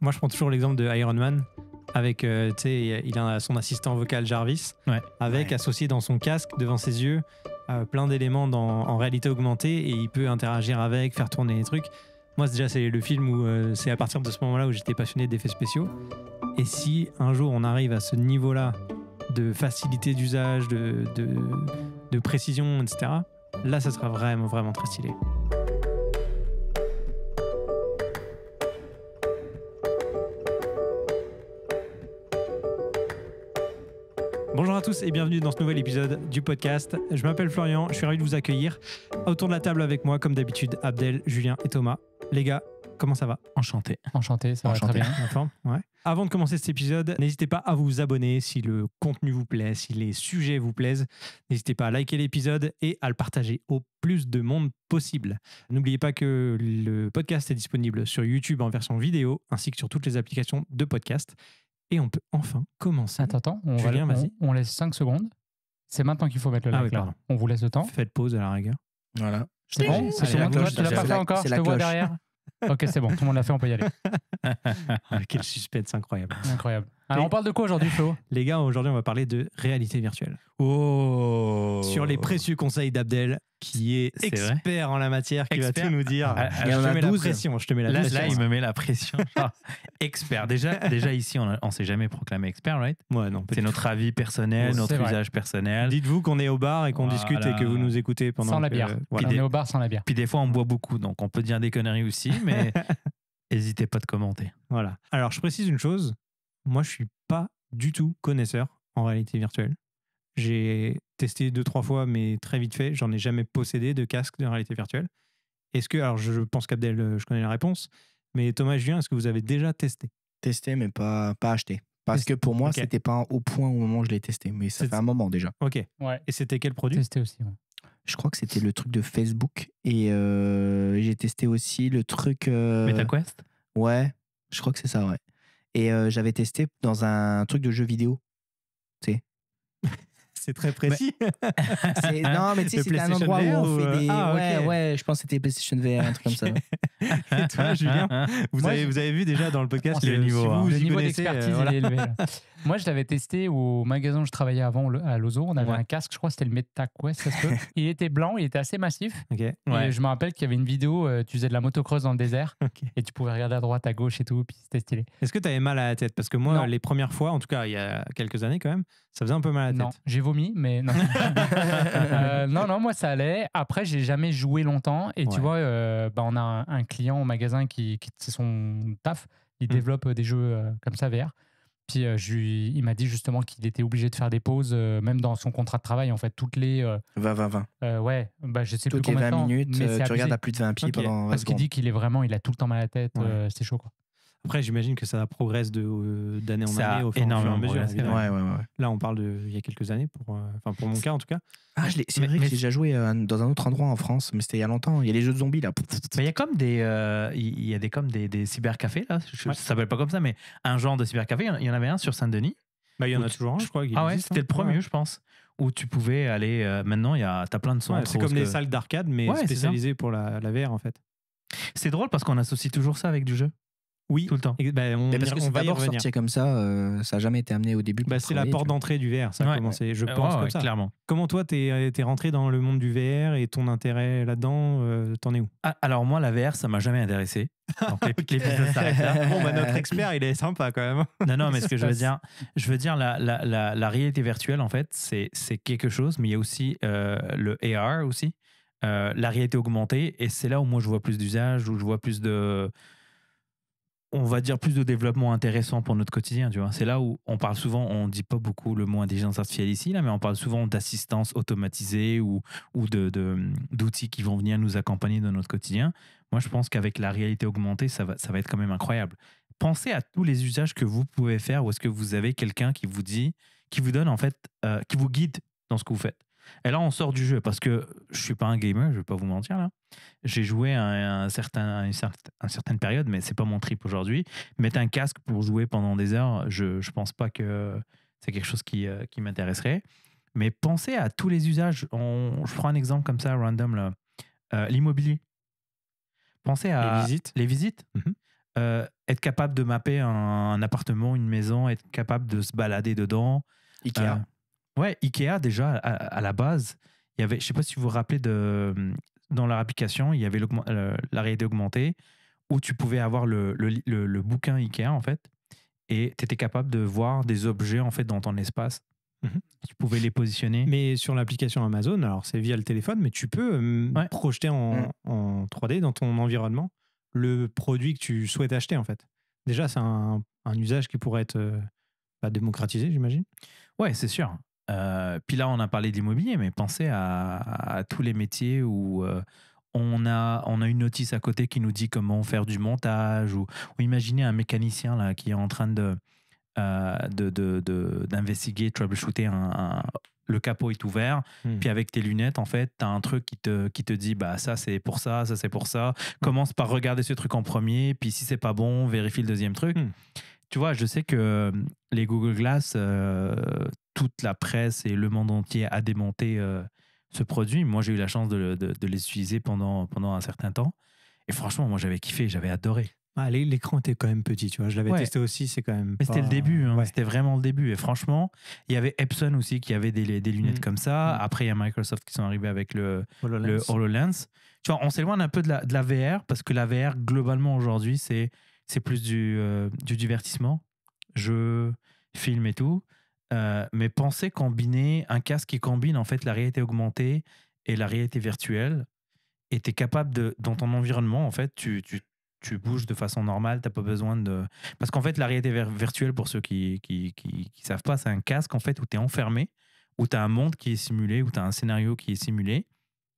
Moi, je prends toujours l'exemple de Iron Man. Avec, euh, tu sais, il a son assistant vocal Jarvis, avec associé dans son casque, devant ses yeux, euh, plein d'éléments en réalité augmentée, et il peut interagir avec, faire tourner les trucs. Moi, déjà, c'est le film où euh, c'est à partir de ce moment-là où j'étais passionné d'effets spéciaux. Et si un jour on arrive à ce niveau-là de facilité d'usage, de, de, de précision, etc., là, ça sera vraiment, vraiment très stylé. Bonjour à tous et bienvenue dans ce nouvel épisode du podcast. Je m'appelle Florian, je suis ravi de vous accueillir. Autour de la table avec moi, comme d'habitude, Abdel, Julien et Thomas. Les gars, comment ça va Enchanté. Enchanté, ça va très bien. Avant de commencer cet épisode, n'hésitez pas à vous abonner si le contenu vous plaît, si les sujets vous plaisent. N'hésitez pas à liker l'épisode et à le partager au plus de monde possible. N'oubliez pas que le podcast est disponible sur YouTube en version vidéo ainsi que sur toutes les applications de podcast. Et on peut enfin commencer. Attends, attends, on, va, on, laisse 5 secondes. C'est maintenant qu'il faut mettre le ah like. On vous laisse le temps. Faites pause à la rigueur. Voilà. C'est bon, c'est bon. Tu l'as pas fait encore, je te vois derrière. ok, c'est bon, tout le monde l'a fait, on peut y aller. Ah, quel suspense incroyable. Incroyable. Alors, on parle de quoi aujourd'hui, Flo Les gars, aujourd'hui, on va parler de réalité virtuelle. Oh Sur les précieux conseils d'Abdel, qui est, expert en la matière, qui va tout nous dire. Ah, ah, je te mets la pression, je te mets la pression. là, il me met la pression. Ah, expert. Déjà, déjà ici, on ne s'est jamais proclamé expert, right Ouais, non. C'est notre avis personnel, notre usage personnel. Dites-vous qu'on est au bar et qu'on discute et que vous nous écoutez pendant Sans la bière. Euh, on est au bar sans la bière. Puis des fois, on boit beaucoup, donc on peut dire des conneries aussi, mais n'hésitez pas de commenter. Voilà. Alors, je précise une chose moi, je suis pas du tout connaisseur en réalité virtuelle. J'ai testé deux, trois fois, mais très vite fait. J'en ai jamais possédé de casque de réalité virtuelle. Est-ce que, alors je pense qu'Abdel, euh, je connais la réponse, mais Thomas Julien, est-ce que vous avez déjà testé Testé, mais pas, pas acheté. Parce que pour moi, ce c'était pas au point au moment où je l'ai testé, mais ça fait un moment déjà. Ok. Ouais. Et c'était quel produit Testé aussi, Je crois que c'était le truc de Facebook. Et euh, j'ai testé aussi le truc. Euh... MetaQuest Ouais, je crois que c'est ça, ouais. Et j'avais testé dans un truc de jeu vidéo. Tu sais c'est très bah précis. non, mais tu sais, c'était un endroit où on fait euh, des. Ah, ouais, ouais, je pense que c'était PlayStation VR, un truc comme ça. Et toi, Julien, vous, avez, vous avez vu déjà dans le podcast le, niveau. Si vous, hein. le niveau d'expertise euh, voilà. est élevé. Moi, je l'avais testé au magasin où je travaillais avant à Lozo. On avait un casque, je crois que c'était le MetaQuest, il était blanc, il était assez massif. Et je me rappelle qu'il y avait une vidéo, euh, tu faisais de la motocross dans le désert et tu pouvais regarder à droite, à gauche et tout, puis c'était stylé. Est-ce que tu avais mal à la tête Parce que moi, les premières fois, en tout cas il y a quelques années quand même, ça faisait un peu mal à la tête. Non, j'ai vomi, mais non. Euh, non, non, moi ça allait. Après, j'ai jamais joué longtemps et tu vois, euh, bah, on a un, client au magasin qui, c'est son taf il hmm. développe des jeux comme ça VR. Puis euh, il m'a dit justement qu'il était obligé de faire des pauses, euh, même dans son contrat de travail, en fait, toutes les. 20, 20, 20. ouais, bah, je sais toutes plus combien 20 temps, minutes, mais euh, tu regardes à plus de 20 pieds pendant. Parce qu'il dit qu'il est vraiment, il a tout le temps mal à la tête, c'est chaud quoi. Après, j'imagine que ça progresse euh, d'année en année, au fur, et à mesure. Là, on parle d'il y a quelques années, pour, euh, enfin pour mon cas en tout cas. Ah, c'est vrai que j'ai déjà joué euh, dans un autre endroit en France, mais c'était il y a longtemps. Il y a les jeux de zombies là. il y a comme des, il y a des comme des, des cybercafés là. ça s'appelle pas comme ça, mais un genre de cybercafé. Il y en avait un sur Saint-Denis. Bah, il y en a toujours un, je crois. Ah ouais, c'était le hein. premier, je pense où tu pouvais aller. maintenant, il y a, plein de centres. c'est comme les salles d'arcade, mais spécialisées pour la, la, VR en fait. C'est drôle parce qu'on associe toujours ça avec du jeu. Oui, tout le temps. Et, ben, parce que on va d'abord sortir comme ça, euh, ça n'a jamais été amené au début. Bah, c'est la porte d'entrée du VR, ça a commencé, je pense, comme ça. clairement. Comment toi, t'es euh, es rentré dans le monde du VR et ton intérêt là-dedans, euh, t'en es où ah, Alors moi, la VR, ça m'a jamais intéressé. là. Bon, bah, notre expert, il est sympa quand même. non, non, mais ce que je veux dire, je veux dire, la, réalité virtuelle, en fait, c'est quelque chose, mais il y a aussi le AR aussi, la réalité augmentée, et c'est là où moi je vois plus d'usage, où je vois plus de on va dire plus de développement intéressant pour notre quotidien, tu vois. C'est là où on parle souvent, on ne dit pas beaucoup le mot intelligence artificielle ici, là, mais on parle souvent d'assistance automatisée ou, ou d'outils de, d'outils qui vont venir nous accompagner dans notre quotidien. Moi, je pense qu'avec la réalité augmentée, ça va, ça va être quand même incroyable. Pensez à tous les usages que vous pouvez faire ou est-ce que vous avez quelqu'un qui vous dit, qui vous donne en fait, euh, qui vous guide dans ce que vous faites. Et là, on sort du jeu parce que je suis pas un gamer, je vais pas vous mentir là. J'ai joué à un, certain, une, certaine période, mais c'est pas mon trip aujourd'hui. Mettre un casque pour jouer pendant des heures, je, je pense pas que c'est quelque chose qui, euh, qui m'intéresserait. Mais pensez à tous les usages. je prends un exemple comme ça, random euh, L'immobilier. Pensez à les visites. Les visites. Mhm. Euh, être capable de mapper un, appartement, une maison, être capable de se balader dedans. Ikea. Ouais, Ikea, déjà, à, la base, il y avait, je ne sais pas si vous vous rappelez de, dans leur application, il y avait la réalité augmentée où tu pouvais avoir le, bouquin Ikea, en fait, et tu étais capable de voir des objets, en fait, dans ton espace. Mhm. Tu pouvais les positionner. Mais sur l'application Amazon, alors c'est via le téléphone, mais tu peux projeter en, 3D mm. dans ton environnement le produit que tu souhaites acheter, en fait. Déjà, c'est un, un, usage qui pourrait être euh, bah, démocratisé, j'imagine. Ouais, c'est sûr. Euh, puis là, on a parlé de l'immobilier, mais pensez à, tous les métiers où euh, on, a, on a une notice à côté qui nous dit comment faire du montage, ou, imaginez un mécanicien là, qui est en train de, euh, d'investiguer, de, troubleshooter le capot est ouvert, hmm. puis avec tes lunettes, en fait, tu as un truc qui te, qui te dit, bah ça c'est pour ça, ça c'est pour ça. Hmm. Commence par regarder ce truc en premier, puis si c'est pas bon, vérifie le deuxième truc. Hmm tu vois, je sais que euh, les Google Glass, euh, toute la presse et le monde entier a démonté euh, ce produit. Moi, j'ai eu la chance de, les utiliser pendant, pendant un certain temps. Et franchement, moi, j'avais kiffé, j'avais adoré. Ah, l'écran était quand même petit, tu vois. Je l'avais testé aussi, c'est quand même. Mais c'était le début, hein. c'était vraiment le début. Et franchement, il y avait Epson aussi qui avait des, lunettes mmh. comme ça. Mmh. Après, il y a Microsoft qui sont arrivés avec le HoloLens. Tu vois, on s'éloigne un peu de de la VR parce que la VR, globalement, aujourd'hui, c'est c'est plus du, euh, divertissement, jeux, film et tout. Euh, mais penser combiner un casque qui combine en fait la réalité augmentée et la réalité virtuelle. Et tu es capable de, dans ton environnement, en fait, tu, bouges de façon normale, t'as pas besoin de. Parce qu'en fait, la réalité virtuelle, pour ceux qui, qui, savent pas, c'est un casque en fait où tu es enfermé, où tu as un monde qui est simulé, où tu as un scénario qui est simulé,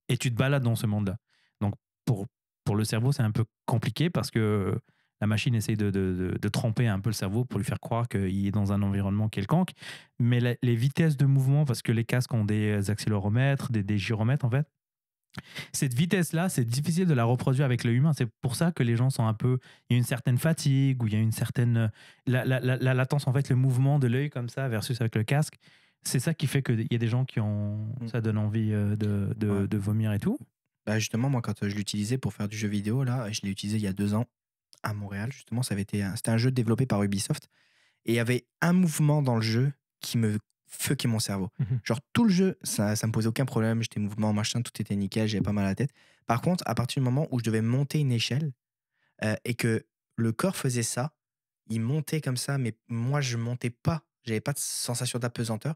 et tu te balades dans ce monde-là. Donc pour le cerveau, c'est un peu compliqué parce que la machine essaye de, de, tremper un peu le cerveau pour lui faire croire qu'il est dans un environnement quelconque. Mais les vitesses de mouvement, parce que les casques ont des accéléromètres, des, des gyromètres en fait, cette vitesse-là, c'est difficile de la reproduire avec le humain. C'est pour ça que les gens sont un peu. Il y a une certaine fatigue, ou il y a une certaine. La, latence, en fait, le mouvement de l'œil comme ça, versus avec le casque. C'est ça qui fait qu'il y a des gens qui ont. Mm. Ça donne envie euh, de, vomir et tout. Bah, justement, moi, quand euh, je l'utilisais pour faire du jeu vidéo, là, je l'ai utilisé il y a deux ans à Montréal, justement. Ça avait été c'était un jeu développé par Ubisoft. Et il y avait un mouvement dans le jeu qui me fuckait mon cerveau. Mmh Genre, tout le jeu, ça, ne me posait aucun problème. J'étais mouvement, machin, tout était nickel, j'avais pas mal à la tête. Par contre, à partir du moment où je devais monter une échelle euh, et que le corps faisait ça, il montait comme ça, mais moi, je montais pas. J'avais pas de sensation d'apesanteur.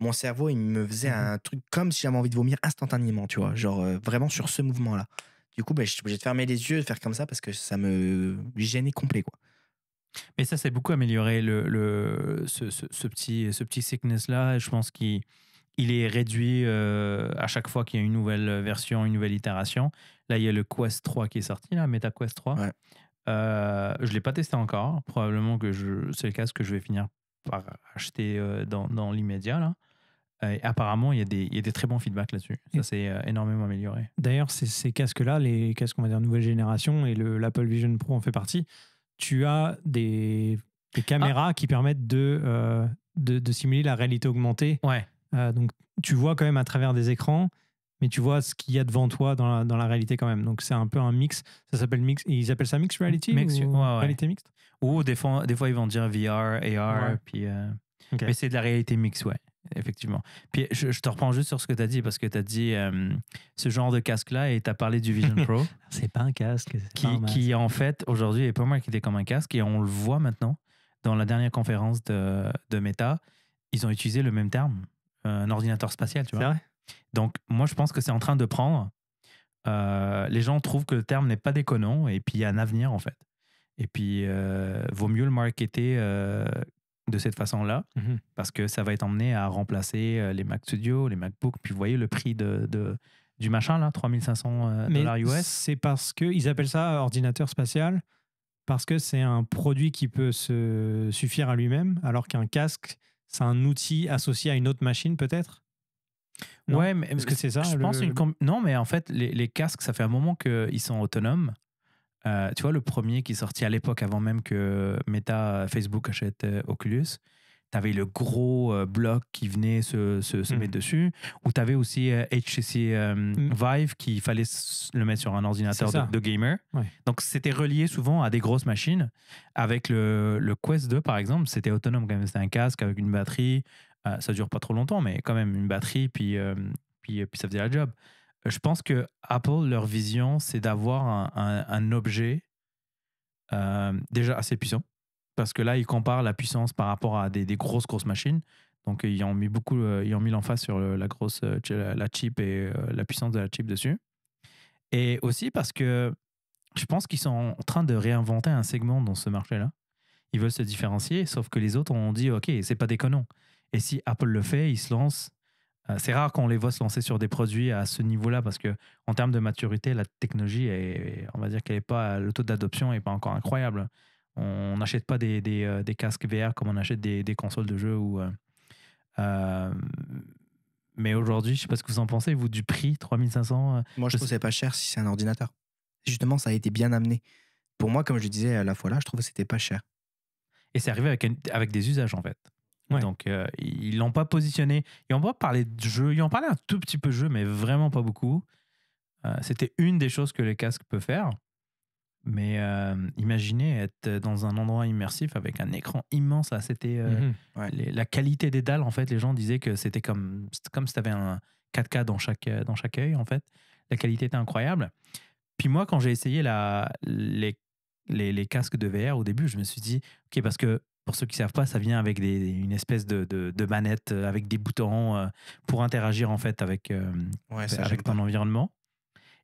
Mon cerveau, il me faisait mmh un truc comme si j'avais envie de vomir instantanément, tu vois. Genre, euh, vraiment sur ce mouvement-là. Du coup, bah, je suis obligé de fermer les yeux, de faire comme ça parce que ça me gênait complet. Quoi. Mais ça, c'est beaucoup amélioré, le, le ce, ce, petit, ce petit sickness-là. Je pense qu'il il est réduit euh, à chaque fois qu'il y a une nouvelle version, une nouvelle itération. Là, il y a le Quest 3 qui est sorti, là, Meta Quest 3. Euh, je ne l'ai pas testé encore. Probablement que c'est le casque que je vais finir par acheter euh, dans, dans l'immédiat. là. Euh, apparemment, il y, a des, très bons feedbacks là-dessus. Ça s'est euh, énormément amélioré. D'ailleurs, ces, ces casques-là, les casques, on va dire, nouvelle génération, et l'Apple Vision Pro en fait partie, tu as des, caméras ah. qui permettent euh, de, de, simuler la réalité augmentée. Ouais. donc, tu vois quand même à travers des écrans, mais tu vois ce qu'il y a devant toi dans la, réalité quand même. Donc, c'est un peu un mix. Ça s'appelle mix. Ils appellent ça mix reality ou réalité mixte Ou des fois, des ils vont dire VR, AR, puis... Mais c'est de la réalité mixte, ouais effectivement. Puis je, te reprends juste sur ce que tu as dit, parce que tu as dit euh, ce genre de casque-là et tu as parlé du Vision Pro. c'est pas un casque. Qui, qui, en fait, aujourd'hui, est pas était comme un casque et on le voit maintenant. Dans la dernière conférence de, de Meta, ils ont utilisé le même terme, euh, un ordinateur spatial, tu vois. Vrai? Donc, moi, je pense que c'est en train de prendre. Euh, les gens trouvent que le terme n'est pas déconnant et puis il y a un avenir, en fait. Et puis, vaut mieux le marketer de cette façon-là, mhm. parce que ça va être emmené à remplacer euh, les Mac Studio, les MacBooks, Puis vous voyez le prix de, du machin, là, 3500 euh, dollars US. C'est parce qu'ils appellent ça ordinateur spatial, parce que c'est un produit qui peut se suffire à lui-même, alors qu'un casque, c'est un outil associé à une autre machine, peut-être Ouais, mais parce que c'est ça. Je pense Non, mais en fait, les casques, ça fait un moment qu'ils sont autonomes. Euh, tu vois, le premier qui est sorti à l'époque, avant même que Meta, Facebook achète euh, Oculus, tu avais le gros euh, bloc qui venait se, se, se hmm. mettre dessus, ou tu avais aussi HTC hmm. Vive qui fallait le mettre sur un ordinateur de, gamer. Donc c'était relié souvent à des grosses machines. Avec le, le Quest 2, par exemple, c'était autonome quand même. C'était un casque avec une batterie. ça dure pas trop longtemps, mais quand même une batterie, puis, puis, puis ça faisait la job je pense que Apple, leur vision, c'est d'avoir un, objet euh, déjà assez puissant. Parce que là, ils comparent la puissance par rapport à des, grosses, grosses machines. Donc, ils ont mis beaucoup, euh, ils ont mis l'emphase sur la grosse, euh, la chip et la puissance de la chip dessus. Et aussi parce que je pense qu'ils sont en train de réinventer un segment dans ce marché-là. Ils veulent se différencier, sauf que les autres ont dit, OK, c'est pas déconnant. Et si Apple le fait, ils se lancent euh, c'est rare qu'on les voit se lancer sur des produits à ce niveau-là parce que en termes de maturité, la technologie est, on va dire qu'elle est pas, le taux d'adoption n'est pas encore incroyable. On n'achète pas des, euh, casques VR comme on achète des, consoles de jeux ou. Euh, mais aujourd'hui, je sais pas ce que vous en pensez, vous, du prix, 3500 Moi, je, trouve que c'est pas cher si c'est un ordinateur. Justement, ça a été bien amené. Pour moi, comme je disais à la fois là, je trouve que c'était pas cher. Et c'est arrivé avec, avec des usages, en fait. Donc, euh, ils l'ont pas positionné. Ils n'ont pas parlé de jeu. Ils ont parlé un tout petit peu de jeu, mais vraiment pas beaucoup. Euh, c'était une des choses que les casques peuvent faire. Mais euh, imaginez être dans un endroit immersif avec un écran immense. c'était mhm. la qualité des dalles. En fait, les gens disaient que c'était comme comme si tu avais un 4K dans chaque dans chaque œil. En fait, la qualité était incroyable. Puis moi, quand j'ai essayé la les, casques de VR au début, je me suis dit ok parce que pour ceux qui ne savent pas, ça vient avec des, une espèce de, manette euh, avec des boutons euh, pour interagir en fait avec, euh, ton environnement.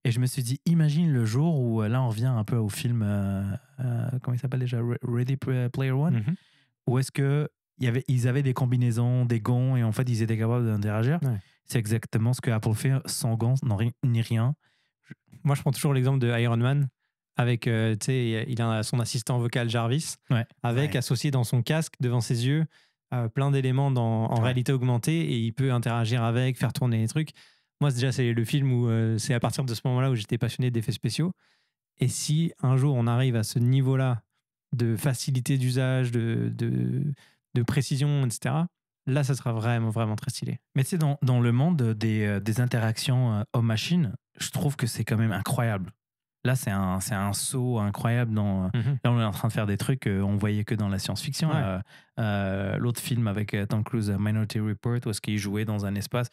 Et je me suis dit, imagine le jour où là on revient un peu au film, comment il s'appelle déjà, Ready Player One, mm-hmm. où est-ce que y avait, ils avaient des combinaisons, des gants, et en fait, ils étaient capables d'interagir. C'est exactement ce que Apple fait sans gants, ni rien. Moi, je prends toujours l'exemple de Iron Man, avec euh, tu il a son assistant vocal Jarvis avec associé dans son casque devant ses yeux euh, plein d'éléments en réalité augmentée et il peut interagir avec faire tourner les trucs moi déjà c'est le film où euh, c'est à partir de ce moment-là où j'étais passionné d'effets spéciaux et si un jour on arrive à ce niveau-là de facilité d'usage de, de, précision etc là, ça sera vraiment, vraiment très stylé. Mais c'est dans, le monde des, des interactions homme-machine, je trouve que c'est quand même incroyable. Là, c'est un, un saut incroyable. Dans, mhm. Là, on est en train de faire des trucs qu'on euh, voyait que dans la science-fiction. Euh, l'autre film avec euh, Tom Cruise, Minority Report, où est-ce qu'il jouait dans un espace.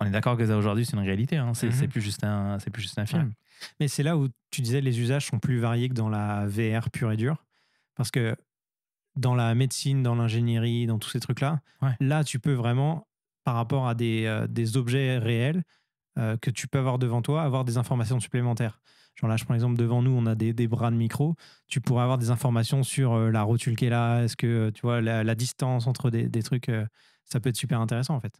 On est d'accord que ça aujourd'hui, c'est une réalité. Hein. C'est mhm. plus juste un, plus juste un film. Mais c'est là où tu disais les usages sont plus variés que dans la VR pure et dure. Parce que dans la médecine, dans l'ingénierie, dans tous ces trucs-là, là, tu peux vraiment, par rapport à des, des objets réels que tu peux avoir devant toi, avoir des informations supplémentaires. Genre là, je prends l'exemple devant nous, on a des, des, bras de micro. Tu pourrais avoir des informations sur euh, la rotule qui est là, est-ce que euh, tu vois la, distance entre des, des trucs, euh, ça peut être super intéressant en fait.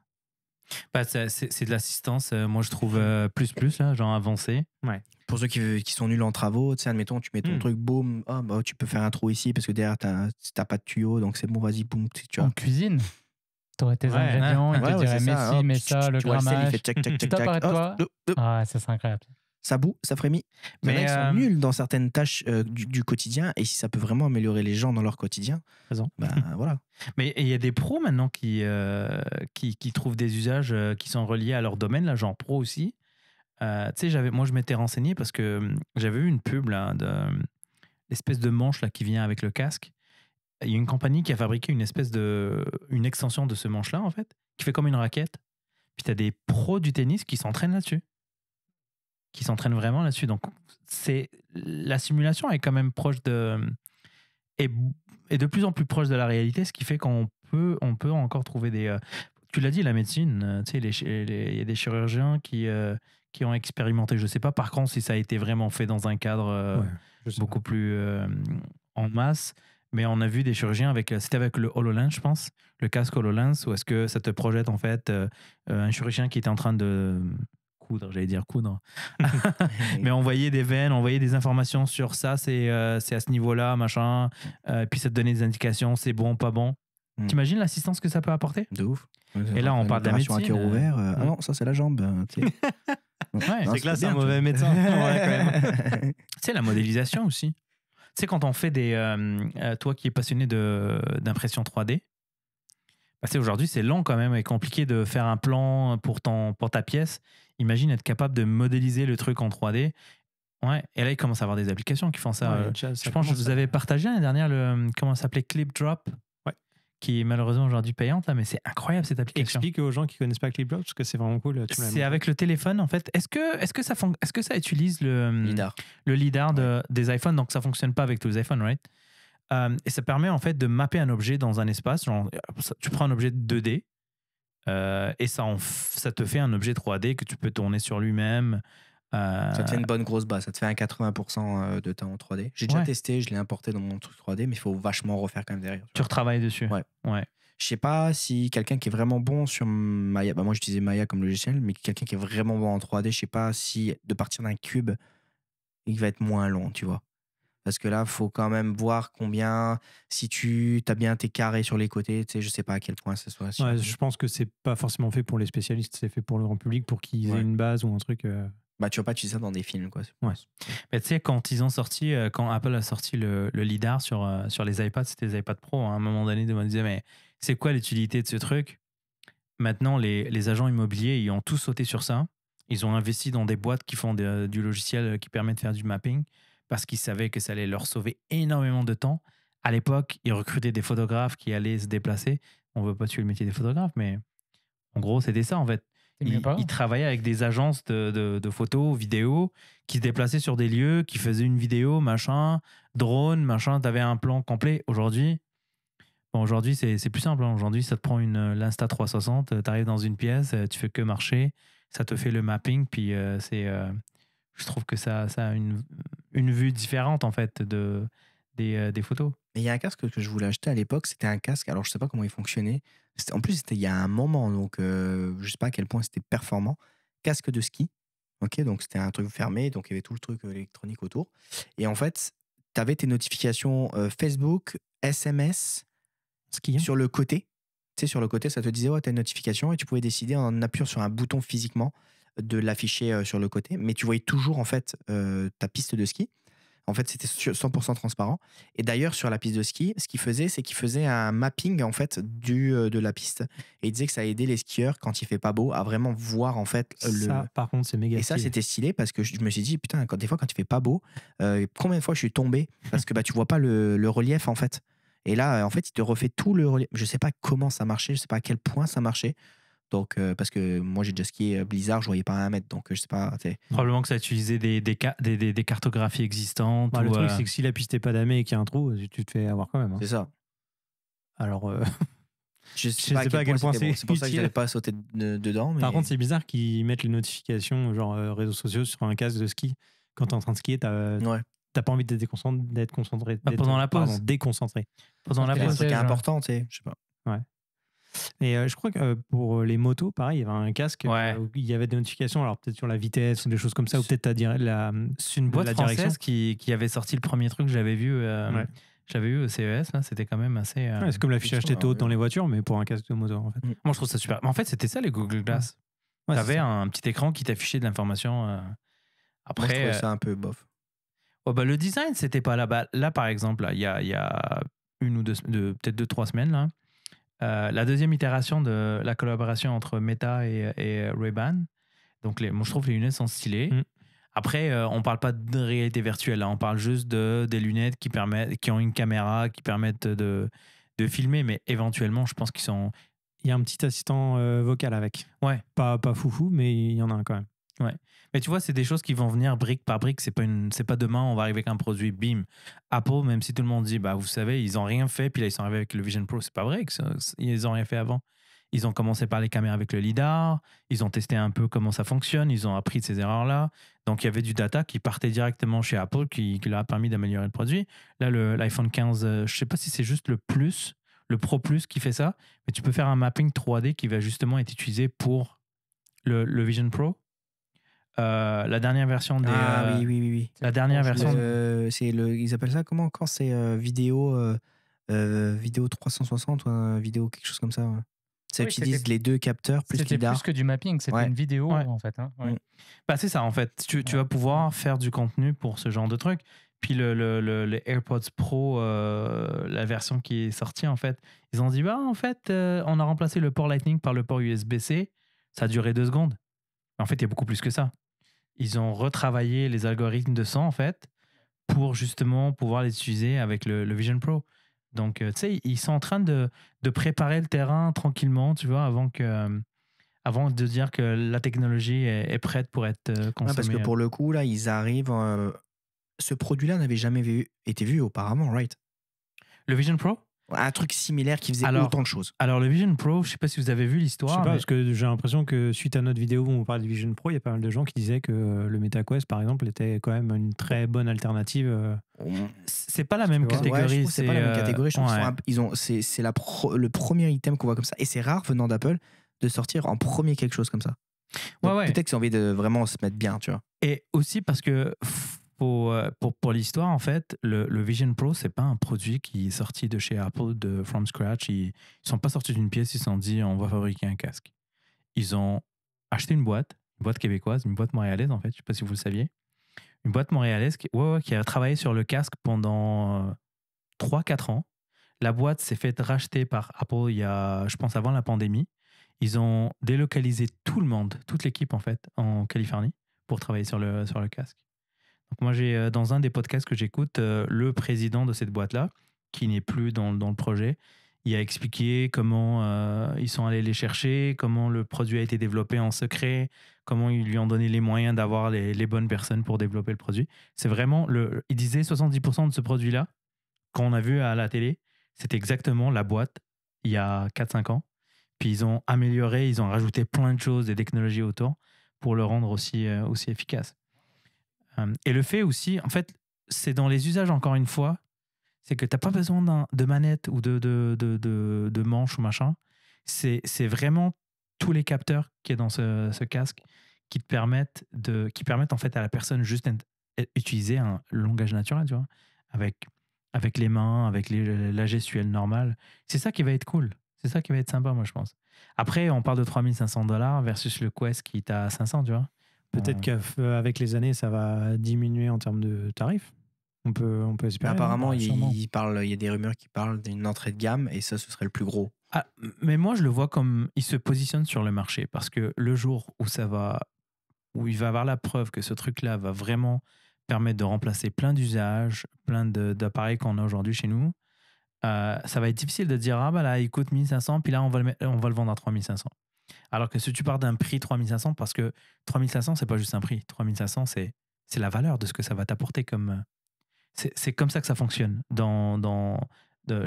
Bah, c'est de l'assistance, moi je trouve plus plus là, genre avancé. Ouais. Pour ceux qui, qui sont nuls en travaux, tu sais, admettons, tu mets ton hmm. truc, boom. Ah, bah, tu peux faire un trou ici parce que derrière, t'as pas de tuyau, donc c'est bon, vas-y, boum, tu En cuisine T'aurais tes ingrédients, ouais, ils te mais si, mais ça, le grammage. Tu il fait check, check, Ah, ça c'est incroyable ça boue, ça frémit. Mais nul sont euh, nuls dans certaines tâches euh, du, quotidien et si ça peut vraiment améliorer les gens dans leur quotidien, bah, voilà. Mais il y a des pros maintenant qui, euh, qui, trouvent des usages qui sont reliés à leur domaine, là, genre pro aussi. tu sais, moi je m'étais renseigné parce que hum, j'avais eu une pub de l'espèce hum, de manche là, qui vient avec le casque. Il y a une compagnie qui a fabriqué une espèce de. une extension de ce manche-là en fait, qui fait comme une raquette. Puis tu as des pros du tennis qui s'entraînent là-dessus qui s'entraînent vraiment là-dessus. Donc, c'est la simulation est quand même proche de est, de plus en plus proche de la réalité, ce qui fait qu'on peut on peut encore trouver des. Euh, tu l'as dit, la médecine. Euh, tu sais, il y a des chirurgiens qui euh, qui ont expérimenté. Je sais pas par contre si ça a été vraiment fait dans un cadre beaucoup plus en masse. Mais on a vu des chirurgiens avec, c'était avec le HoloLens, je pense, le casque HoloLens, où est-ce que ça te projette en fait un chirurgien qui était en train de, coudre, j'allais dire coudre. mais envoyer des veines, envoyer des informations sur ça, c'est euh, à ce niveau-là, machin. Euh, puis ça te donnait des indications, c'est bon, pas bon. tu mm. T'imagines l'assistance que ça peut apporter De ouf. Et là, on parle de la médecine. cœur euh. ouvert, ah mm. non, ça c'est la jambe. Hein, c'est que là, c'est un mauvais médecin. c'est la modélisation aussi. Tu sais, quand on fait des. toi qui es passionné d'impression 3D, bah aujourd'hui, c'est lent quand même et compliqué de faire un plan pour, ton, pour ta pièce imagine être capable de modéliser le truc en 3D. Ouais, et là, il commence à avoir des applications qui font ça. Euh, je pense que je vous avez partagé l'année dernière le, hum, comment ça s'appelait Clip Drop qui est malheureusement aujourd'hui payante, là, mais c'est incroyable cette application. Explique aux gens qui connaissent pas ClipDrop parce que c'est vraiment cool. C'est avec le téléphone en fait. Est-ce que, est que, ça fonctionne? est que ça utilise le hum, lidar, le lidar des iPhones Donc ça fonctionne pas avec tous les iPhones, right euh, Et ça permet en fait de mapper un objet dans un espace. Euh, tu prends un objet 2D, euh, et ça, ça te fait un objet 3D que tu peux tourner sur lui-même. Euh. Ça te fait une bonne grosse base, ça te fait un 80% euh, de temps en 3D. J'ai déjà testé, je l'ai importé dans mon truc 3D, mais il faut vachement refaire quand même derrière. Tu, tu retravailles dessus Ouais. ouais. Je sais pas si quelqu'un qui est vraiment bon sur Maya, bah moi j'utilisais Maya comme logiciel, mais quelqu'un qui est vraiment bon en 3D, je sais pas si de partir d'un cube, il va être moins long, tu vois. Parce que là, il faut quand même voir combien, si tu as bien tes carrés sur les côtés, tu sais, je sais pas à quel point ça soit. je pense que c'est pas forcément fait pour les spécialistes, c'est fait pour le grand public, pour qu'ils aient une base ou un truc. Euh. Bah, tu vas pas utiliser ça dans des films, quoi. Ouais. Mais tu sais, quand ils ont sorti, euh, quand Apple a sorti le, le LiDAR sur, euh, sur les iPads, c'était les iPads Pro, hein, à un moment donné, me disaient mais c'est quoi l'utilité de ce truc Maintenant, les, les, agents immobiliers, ils ont tous sauté sur ça. Ils ont investi dans des boîtes qui font du logiciel qui permet de faire du mapping parce qu'ils savaient que ça allait leur sauver énormément de temps. À l'époque, ils recrutaient des photographes qui allaient se déplacer. On veut pas tuer le métier des photographes, mais en gros, c'était ça en fait. Ils, il travaillaient avec des agences de, photos, vidéos, qui se déplaçaient sur des lieux, qui faisaient une vidéo, machin, drone, machin. Tu avais un plan complet. Aujourd'hui, bon, aujourd'hui c'est plus simple. Hein. Aujourd'hui, ça te prend une euh, l'Insta 360. tu arrives dans une pièce, euh, tu fais que marcher, ça te fait le mapping. Puis euh, c'est, je trouve que ça, ça a une une vue différente, en fait, de, euh, des, photos. Mais il y a un casque que je voulais acheter à l'époque, c'était un casque, alors je sais pas comment il fonctionnait. En plus, il y a un moment, donc je euh, je sais pas à quel point c'était performant. Casque de ski, ok, donc c'était un truc fermé, donc il y avait tout le truc euh, électronique autour. Et en fait, tu avais tes notifications Facebook, SMS ski. Hein. sur le côté. Tu sais, sur le côté, ça te disait, ouais, t'as une notification et tu pouvais décider en appuyant sur un bouton physiquement de l'afficher sur le côté, mais tu voyais toujours en fait ta piste de ski. En fait, c'était 100% transparent. Et d'ailleurs, sur la piste de ski, ce qu'il faisait, c'est qu'il faisait un mapping en fait du de la piste. Et il disait que ça aidait les skieurs quand il fait pas beau à vraiment voir en fait le. Ça, par contre, c'est méga. Et ça, c'était stylé parce que je me suis dit putain, quand, des fois quand il fait pas beau, combien de fois je suis tombé parce que bah tu vois pas le, le, relief en fait. Et là, en fait, il te refait tout le relief. Je sais pas comment ça marchait, je sais pas à quel point ça marchait. Donc, euh, parce que moi, j'ai déjà skié euh, Blizzard, je voyais pas un mètre, donc euh, je sais pas. Probablement que ça utilisait des, des, des, cartographies existantes. Bah, le truc, c'est que si la piste est pas damée et qu'il y a un trou, tu te fais avoir quand même. Hein. C'est ça. Alors. Je sais, pas, à quel point, c'est. C'est pour ça que pas sauter dedans. Par contre, c'est bizarre qu'ils mettent les notifications, genre réseaux sociaux, sur un casque de ski. Quand t'es en train de skier, t'as pas envie d'être concentré, bah, pendant la pause déconcentré pendant la pause c'est important tu sais je sais pas ouais et euh, je crois que euh, pour euh, les motos, pareil, il y avait un casque où il y avait des notifications, alors peut-être sur la vitesse, ou des choses comme ça, ou peut-être la, hum, C'est une boîte française direction. Qui, qui, avait sorti le premier truc que j'avais vu. J'avais vu au CES, c'était quand même assez. Ouais, c'est comme l'affichage tête haute dans les voitures, mais pour un casque de moto. En fait. Mmh. Moi, je trouve ça super. En fait, c'était ça les Google Glass. tu T'avais un petit écran qui t'affichait de l'information. Après, c'est je trouvais ça un peu bof. Oh, bah, le design, c'était pas là. Bah, là, par exemple, il y a, y a, une ou deux, deux peut-être deux, trois semaines, là, euh, la deuxième itération de la collaboration entre Meta et, et Ray-Ban. Donc, les, moi, je trouve les lunettes sont stylées. Mm. Après, euh, on parle pas de réalité virtuelle. Hein. on parle juste de, des lunettes qui, permettent, qui ont une caméra, qui permettent de, filmer. Mais éventuellement, je pense qu'ils sont. Il y a un petit assistant euh, vocal avec. Ouais. Pas, pas foufou, mais il y en a un quand même. Ouais. Mais tu vois, c'est des choses qui vont venir brique par brique. C'est pas une, c'est pas demain, on va arriver avec un produit, bim. Apple, même si tout le monde dit, bah, vous savez, ils ont rien fait, puis là, ils sont arrivés avec le Vision Pro. C'est pas vrai ils ont rien fait avant. Ils ont commencé par les caméras avec le LIDAR, ils ont testé un peu comment ça fonctionne, ils ont appris de ces erreurs-là. Donc, il y avait du data qui partait directement chez Apple qui, leur a permis d'améliorer le produit. Là, l'iPhone 15, euh, je ne sais pas si c'est juste le plus, le Pro Plus qui fait ça, mais tu peux faire un mapping 3D qui va justement être utilisé pour le, le Vision Pro euh, la dernière version des. Ah euh, oui, oui, oui. La dernière version. Euh, c'est le, ils appellent ça comment Quand c'est vidéo, vidéo 360 vidéo quelque chose comme ça Ça utilise les deux capteurs plus C'était plus que du mapping, c'était une vidéo en fait. Hein, mm. Bah, c'est ça en fait. Tu, tu vas pouvoir faire du contenu pour ce genre de truc. Puis le, le, les AirPods Pro, la version qui est sortie en fait, ils ont dit bah en fait on a remplacé le port Lightning par le port USB-C. Ça a duré deux secondes. En fait, il y a beaucoup plus que ça ils ont retravaillé les algorithmes de sang, en fait, pour justement pouvoir les utiliser avec le, Vision Pro. Donc, euh, tu sais, ils sont en train de, de, préparer le terrain tranquillement, tu vois, avant que. avant de dire que la technologie est, prête pour être consommée. Euh, parce que hein. pour le coup, là, ils arrivent. Euh, ce produit-là n'avait jamais vu, été vu auparavant, right? Le Vision Pro un truc similaire qui faisait autant de choses. Alors le Vision Pro, je sais pas si vous avez vu l'histoire. parce que j'ai l'impression que suite à notre vidéo où on parle du Vision Pro, il y a pas mal de gens qui disaient que euh, le MetaQuest par exemple était quand même une très bonne alternative. Euh. C'est pas la même catégorie. pas la même catégorie. Euh, ils, ont, c'est le premier item qu'on voit comme ça, et c'est rare venant d'Apple de sortir en premier quelque chose comme ça. Ouais, Peut-être que c'est envie de vraiment se mettre bien, tu vois. Et aussi parce que euh, pour, pour, l'histoire, en fait, le, Vision Pro, c'est pas un produit qui est sorti de chez Apple, de From Scratch. Ils, ne sont pas sortis d'une pièce, ils se sont dit, on va fabriquer un casque. Ils ont acheté une boîte, une boîte québécoise, une boîte montréalaise, en fait, je sais pas si vous le saviez. Une boîte montréalaise qui, a travaillé sur le casque pendant 3-4 euh, ans. La boîte s'est faite racheter par Apple il y a, je pense, avant la pandémie. Ils ont délocalisé tout le monde, toute l'équipe, en fait, en Californie pour travailler sur le, sur le casque moi, j'ai euh, dans un des podcasts que j'écoute, euh, le président de cette boîte-là, qui n'est plus dans, le projet, il a expliqué comment euh, ils sont allés les chercher, comment le produit a été développé en secret, comment ils lui ont donné les moyens d'avoir les, bonnes personnes pour développer le produit. C'est vraiment, le, il disait 70% de ce produit-là, qu'on a vu à la télé, c'est exactement la boîte il y a 4-5 ans. Puis ils ont amélioré, ils ont rajouté plein de choses, des technologies autour pour le rendre aussi, aussi efficace. Euh, et le fait aussi, en fait, c'est dans les usages, encore une fois, c'est que tu n'as pas besoin de manette ou de, de, manche ou machin. C'est vraiment tous les capteurs qui est dans ce, casque qui te permettent de qui permettent en fait à la personne juste d'utiliser un langage naturel tu vois avec avec les mains avec la gestuelle normale c'est ça qui va être cool c'est ça qui va être sympa moi je pense après on parle de 3500 dollars versus le Quest qui est à 500 tu vois Peut-être qu'avec euh, les années, ça va diminuer en termes de tarifs. On peut, on peut espérer. Apparemment, bah, il, parle, il y a des rumeurs qui parlent d'une entrée de gamme et ça, ce serait le plus gros. Ah, mais moi, je le vois comme il se positionne sur le marché parce que le jour où ça va, où il va avoir la preuve que ce truc-là va vraiment permettre de remplacer plein d'usages, plein d'appareils qu'on a aujourd'hui chez nous, euh, ça va être difficile de dire ah bah là, il coûte 1500 puis là, on va le, on va le vendre à 3500. Alors que si tu parles d'un prix 3500, parce que 3500, c'est pas juste un prix. 3500, c'est, la valeur de ce que ça va t'apporter euh, C'est, comme ça que ça fonctionne dans, dans,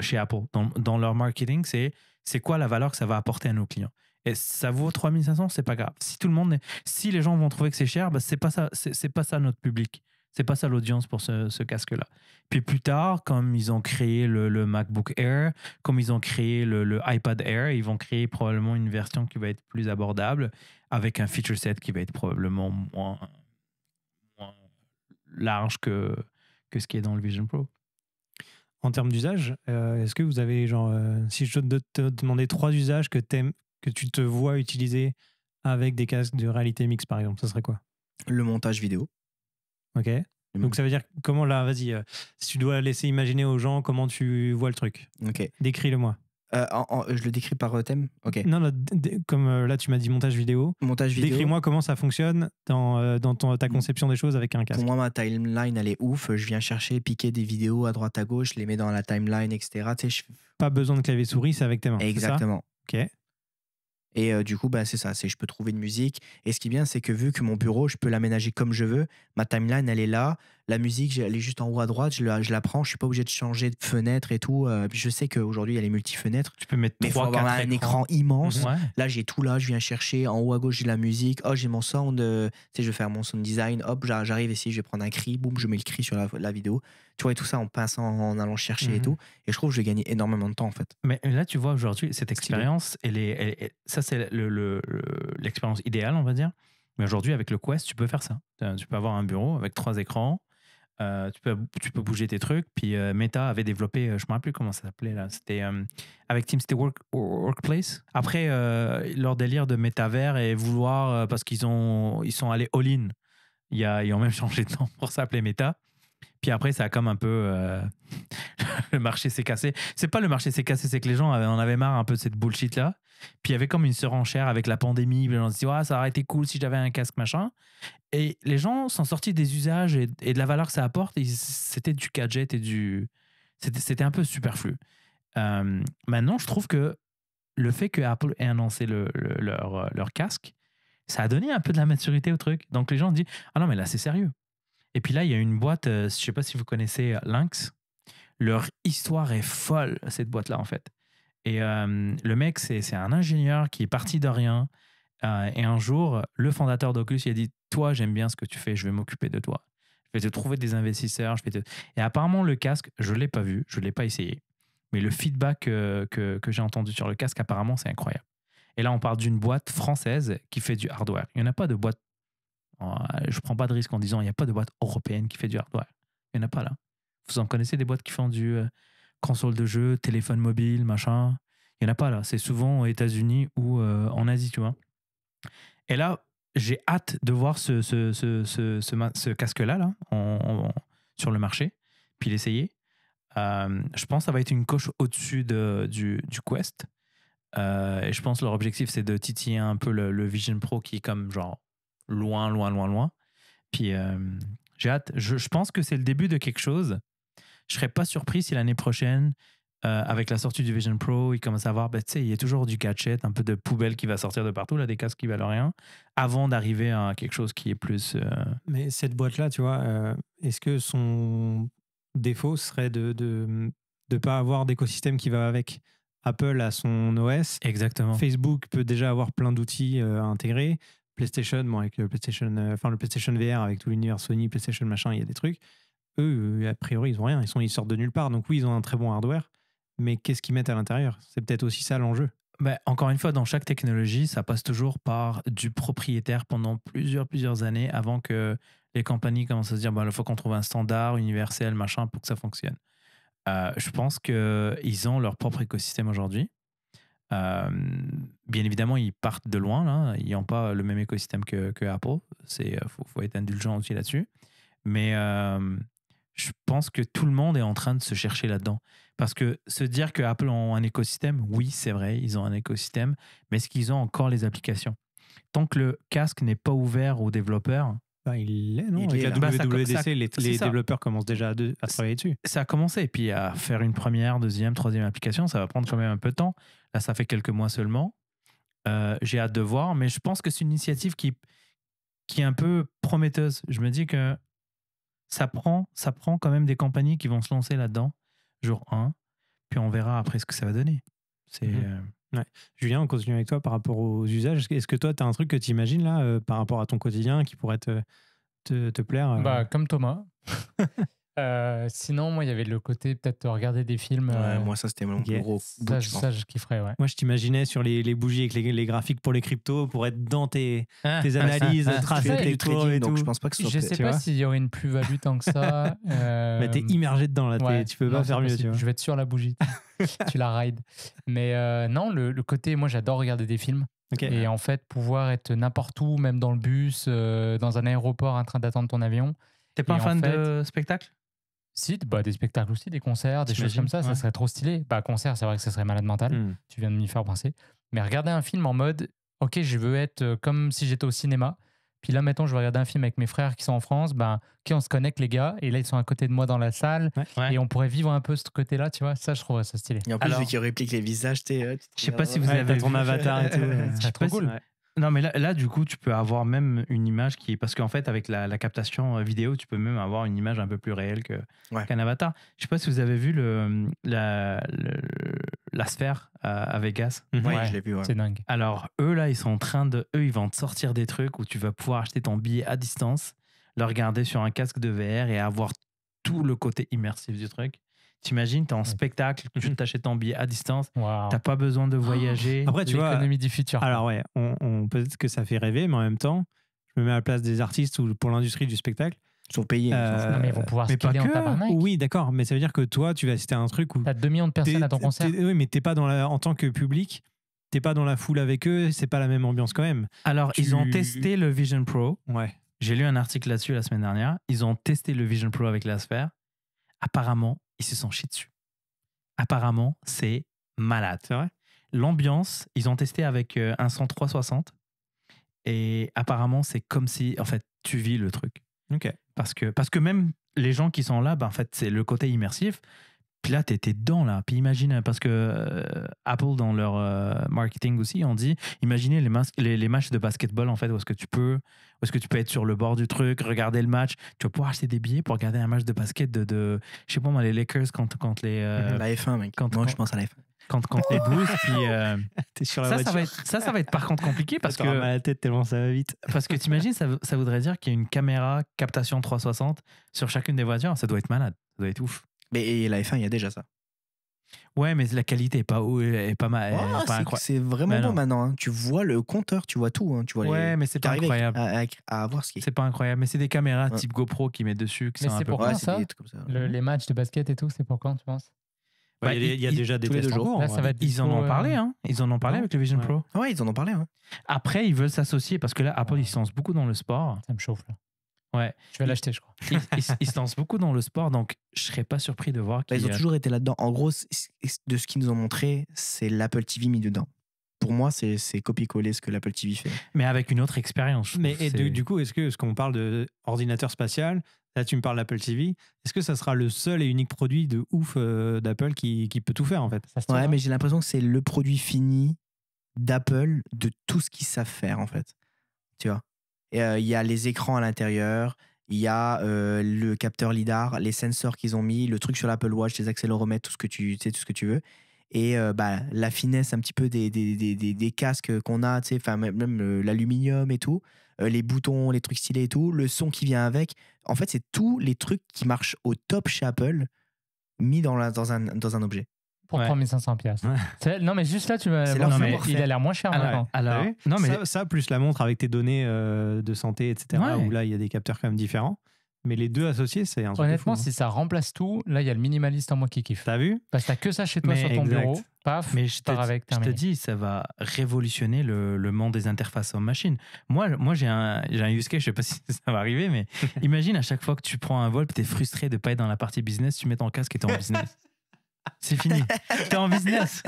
chez Apple. Dans, leur marketing, c'est, quoi la valeur que ça va apporter à nos clients. Et ça vaut 3500, c'est pas grave. Si tout le monde, si les gens vont trouver que c'est cher, bah c'est pas c'est pas ça notre public. C'est pas ça l'audience pour ce, casque-là. Puis plus tard, comme ils ont créé le, MacBook Air, comme ils ont créé le, iPad Air, ils vont créer probablement une version qui va être plus abordable, avec un feature set qui va être probablement moins, large que, que ce qui est dans le Vision Pro. En termes d'usage, euh, est-ce que vous avez, genre, euh, si je te, te demander trois usages que, que tu te vois utiliser avec des casques de réalité mix, par exemple, ça serait quoi Le montage vidéo. Ok. Donc ça veut dire comment là, vas-y, euh, si tu dois laisser imaginer aux gens comment tu vois le truc. Ok. Décris-le-moi. Euh, je le décris par euh, thème Ok. Non, comme là tu m'as dit montage vidéo, Montage vidéo. décris-moi comment ça fonctionne dans, ta mm. conception des choses avec un casque Pour moi, ma timeline, elle est ouf. Je viens chercher, piquer des vidéos à droite, à gauche, les mets dans la timeline, etc. Tu sais, je- Pas besoin de clavier souris, c'est avec tes mains. Exactement. Ok. Et du coup, bah, c'est ça, c'est je peux trouver une musique. Et ce qui est bien, c'est que vu que mon bureau, je peux l'aménager comme je veux, ma timeline, elle est là, la musique, elle est juste en haut à droite, je la, je la prends, je suis pas obligé de changer de fenêtre et tout. Euh, je sais qu'aujourd'hui, il y a les multi-fenêtres. Tu peux mettre mais un écran immense. Mhm. Là, j'ai tout là, je viens chercher en haut à gauche, j'ai la musique. Oh, j'ai mon sound, euh, sais, je vais faire mon sound design. Hop, j'arrive ici, je vais prendre un cri, boum, je mets le cri sur la, vidéo. Tu vois, et tout ça en passant, en allant chercher et mhm. tout. Et je trouve que je vais gagner énormément de temps, en fait. Mais là, tu vois, aujourd'hui, cette expérience, elle est, ça, c'est l'expérience le, idéale, on va dire. Mais aujourd'hui, avec le Quest, tu peux faire ça. Tu peux avoir un bureau avec trois écrans, euh, tu, peux, tu peux bouger tes trucs. Puis euh, Meta avait développé, euh, je ne me rappelle plus comment ça s'appelait là, c'était avec Team, c'était work, Workplace. Après, leur délire de métavers et vouloir, parce qu'ils ont, ils sont allés all-in, ils, ils, ont même changé de nom pour s'appeler Meta. Puis après, ça a comme un peu. le marché s'est cassé. C'est pas le marché s'est cassé, c'est que les gens en avaient marre un peu de cette bullshit là. Puis il y avait comme une surenchère avec la pandémie. Les gens se disaient, ça aurait été cool si j'avais un casque, machin. Et les gens sont sortis des usages et, de la valeur que ça apporte. C'était du gadget et du. C'était un peu superflu. Euh, maintenant, je trouve que le fait que Apple ait annoncé leur, leur casque, ça a donné un peu de la maturité au truc. Donc les gens se disent, ah non, mais là, c'est sérieux. Et puis là, il y a une boîte, euh, je ne sais pas si vous connaissez euh, Lynx. Leur histoire est folle, cette boîte-là, en fait. Et euh, le mec, c'est un ingénieur qui est parti de rien. Euh, et un jour, le fondateur d'Oculus, il a dit Toi, j'aime bien ce que tu fais, je vais m'occuper de toi. Je vais te trouver des investisseurs. Je vais Et apparemment, le casque, je ne l'ai pas vu, je ne l'ai pas essayé. Mais le feedback que, que, que j'ai entendu sur le casque, apparemment, c'est incroyable. Et là, on parle d'une boîte française qui fait du hardware. Il n'y en a pas de boîte. Euh, je ne prends pas de risque en disant il n'y a pas de boîte européenne qui fait du hardware. Il n'y en a pas là. Vous en connaissez des boîtes qui font du, console de jeu, téléphone mobile, machin. Il n'y en a pas là. C'est souvent aux États-Unis ou euh, en Asie, tu vois. Et là, j'ai hâte de voir ce, casque-là là, sur le marché, puis l'essayer. Euh, je pense que ça va être une coche au-dessus du, Quest. Euh, et je pense que leur objectif, c'est de titiller un peu le, Vision Pro qui est comme genre loin, loin, loin, loin. Puis j'ai hâte. je, pense que c'est le début de quelque chose je serais pas surpris si l'année prochaine, euh, avec la sortie du Vision Pro, il commence à voir, ben, bah, tu sais, il y a toujours du gadget, un peu de poubelle qui va sortir de partout, là, des casques qui valent rien, avant d'arriver à quelque chose qui est plus. Euh, Mais cette boîte-là, tu vois, euh, est-ce que son défaut serait de ne de, de pas avoir d'écosystème qui va avec Apple à son OS. Exactement. Facebook peut déjà avoir plein d'outils intégrés. PlayStation, bon, avec PlayStation, enfin le PlayStation VR, avec tout l'univers Sony, PlayStation machin, il y a des trucs eux, euh, a priori, ils ont rien. Ils, sont, ils sortent de nulle part. Donc oui, ils ont un très bon hardware, mais qu'est-ce qu'ils mettent à l'intérieur C'est peut-être aussi ça l'enjeu. Bah, encore une fois, dans chaque technologie, ça passe toujours par du propriétaire pendant plusieurs, plusieurs années avant que les compagnies commencent à se dire bah, il faut qu'on trouve un standard universel, machin, pour que ça fonctionne. Euh, je pense qu'ils ont leur propre écosystème aujourd'hui. Euh, bien évidemment, ils partent de loin, là. ils n'ont pas le même écosystème que, Apple. Il faut, être indulgent aussi là-dessus. Mais je pense que tout le monde est en train de se chercher là-dedans. Parce que se dire que Apple ont un écosystème, oui, c'est vrai, ils ont un écosystème, mais est-ce qu'ils ont encore les applications Tant que le casque n'est pas ouvert aux développeurs, bah, il l'est, non les, développeurs commencent déjà à, à travailler dessus. Ça a commencé, et puis à faire une première, deuxième, troisième application, ça va prendre quand même un peu de temps. Là, ça fait quelques mois seulement. Euh, j'ai hâte de voir, mais je pense que c'est une initiative qui, qui est un peu prometteuse. Je me dis que ça prend, ça prend quand même des compagnies qui vont se lancer là-dedans, jour 1, puis on verra après ce que ça va donner. C'est. Mhm. Euh, Julien, on continue avec toi par rapport aux usages. Est-ce que toi, tu as un truc que tu imagines là, euh, par rapport à ton quotidien, qui pourrait te, plaire euh? bah, Comme Thomas. Euh, sinon, moi, il y avait le côté peut-être de regarder des films. Ouais, euh, moi, ça, c'était mon plus gros ça, je, kifferais, ouais. Moi, je t'imaginais sur les, bougies avec les, les, graphiques pour les cryptos, pour être dans tes, ah, tes ah, analyses, ah, tracer tes cours et Donc, je pense pas que Je sais pas s'il y aurait une plus-value tant que ça. Bah, euh... Mais t'es immergé dedans, là. tu peux pas faire mieux, Je vais être sur la bougie. tu la rides. Mais euh, non, le, côté, moi, j'adore regarder des films. Et en fait, pouvoir être n'importe où, même dans le bus, dans un aéroport en train d'attendre ton avion. T'es pas un fan de spectacle si, bah, des spectacles aussi, des concerts, des choses comme ça, ça serait trop stylé. Bah, concert, c'est vrai que ça serait malade mental. Hmm. Tu viens de m'y faire penser. Mais regarder un film en mode, ok, je veux être euh, comme si j'étais au cinéma. Puis là, mettons, je vais regarder un film avec mes frères qui sont en France. Ben, ok, on se connecte, les gars. Et là, ils sont à côté de moi dans la salle. Et on pourrait vivre un peu ce côté-là, tu vois. Ça, je trouve ça stylé. Et en plus, Alors, vu qu'ils répliquent les visages, t'es. sais euh, je sais pas si vous avez un ton avatar et tout. C'est trop cool. Non, mais là, du coup, tu peux avoir même une image qui. Parce qu'en fait, avec la, captation euh, vidéo, tu peux même avoir une image un peu plus réelle qu'un avatar. Je sais pas si vous avez vu le, la, sphère à, Vegas. Mhm. ouais, je l'ai vu. C'est dingue. Alors, eux, là, ils sont en train de. Eux, ils vont te sortir des trucs où tu vas pouvoir acheter ton billet à distance, le regarder sur un casque de VR et avoir tout le côté immersif du truc. T'imagines, t'es en spectacle, tu mm. t'achètes ton billet à distance, t'as pas besoin de voyager. Ah. Après, tu vois. L'économie du futur. Alors, ouais, on, peut-être que ça fait rêver, mais en même temps, je me mets à la place des artistes ou pour l'industrie du spectacle. Ils sont payés. Euh, non, mais ils vont pouvoir se en tabarnak. Oui, d'accord, mais ça veut dire que toi, tu vas assister à un truc où. T'as 2 millions de personnes à ton concert. Oui, mais t'es pas dans la, en tant que public, t'es pas dans la foule avec eux, c'est pas la même ambiance quand même. Alors, ils ont testé le Vision Pro. Ouais. J'ai lu un article là-dessus la semaine dernière. Ils ont testé le Vision Pro avec la sphère. Apparemment, ils se sont chiés dessus. Apparemment, c'est malade. C'est L'ambiance, ils ont testé avec euh, un 360 et apparemment, c'est comme si, en fait, tu vis le truc. Ok. Parce que, parce que même les gens qui sont là, ben, en fait, c'est le côté immersif. Puis là, tu étais dedans, là. Puis imagine, parce que euh, Apple, dans leur euh, marketing aussi, on dit, imaginez les, matchs de basketball, en fait, où est-ce que tu peux est que tu peux être sur le bord du truc, regarder le match. Tu vas pouvoir acheter des billets pour regarder un match de basket de, de je sais pas moi, les Lakers contre, contre les... Euh, la F1, mec. Contre, moi, je pense à la F1. Contre, les Blues, puis... Sur la ça, voiture. ça, va être, ça, va être par contre compliqué parce que... mal à la tête tellement ça va vite. Parce que t'imagines, ça, ça voudrait dire qu'il y a une caméra captation 360 sur chacune des voitures. Ça doit être malade. Ça doit être ouf. Mais et la F1, il y a déjà ça. Ouais, mais la qualité est pas, est pas mal. c'est vraiment bon maintenant. Hein. Tu vois le compteur, tu vois tout. Hein. Tu vois ouais, mais c'est pas incroyable. À, voir ce C'est pas incroyable, mais c'est des caméras type GoPro qui mettent dessus. mais c'est pour ça, Les matchs de basket et tout, c'est pour quand tu penses bah, bah, il, y a déjà des tests hein. ils en ont euh, parlé, hein. Ils en ont parlé avec le Vision Pro. Ouais, ils en ont parlé. Après, ils veulent s'associer parce que là, Apple, ils se lancent beaucoup dans le sport. Ça me chauffe là. Ouais. Je vais l'acheter, je crois. Ils, se lancent beaucoup dans le sport, donc je serais pas surpris de voir. Bah, ils ont euh, toujours été là-dedans. En gros, de ce qu'ils nous ont montré, c'est l'Apple TV mis dedans. Pour moi, c'est copier-coller ce que l'Apple TV fait. Mais avec une autre expérience. Mais du, coup, est-ce que ce qu'on parle d'ordinateur spatial, là tu me parles d'Apple TV, est-ce que ça sera le seul et unique produit de ouf euh, d'Apple qui, qui, peut tout faire en fait Ouais, mais j'ai l'impression que c'est le produit fini d'Apple de tout ce qu'ils savent faire en fait. Tu vois euh, il y a les écrans à l'intérieur, il y a euh, le capteur LIDAR, les sensors qu'ils ont mis, le truc sur l'Apple Watch, les accéléromètres, tout ce que tu, sais, tout ce que tu veux. Et euh, bah, la finesse un petit peu des, des, casques qu'on a, tu même l'aluminium et tout, les boutons, les trucs stylés et tout, le son qui vient avec. En fait, c'est tous les trucs qui marchent au top chez Apple mis dans, dans, dans un objet pour 3500 pièces. Non, mais juste là, tu m'as. il a l'air moins cher ah, maintenant. non, mais... ça, plus la montre avec tes données euh, de santé, etc., ouais. où là, il y a des capteurs quand même différents. Mais les deux associés, c'est un truc Honnêtement, fou, si hein. ça remplace tout, là, il y a le minimaliste en moi qui kiffe. T'as vu Parce que t'as que ça chez toi sur ton bureau. Paf, mais je pars avec. Je te dis, ça va révolutionner le, monde des interfaces en machine Moi, moi j'ai un, un use case, je sais pas si ça va arriver, mais imagine à chaque fois que tu prends un vol, tu es frustré de pas être dans la partie business, tu mets ton casque et es en business. C'est fini. T'es en business.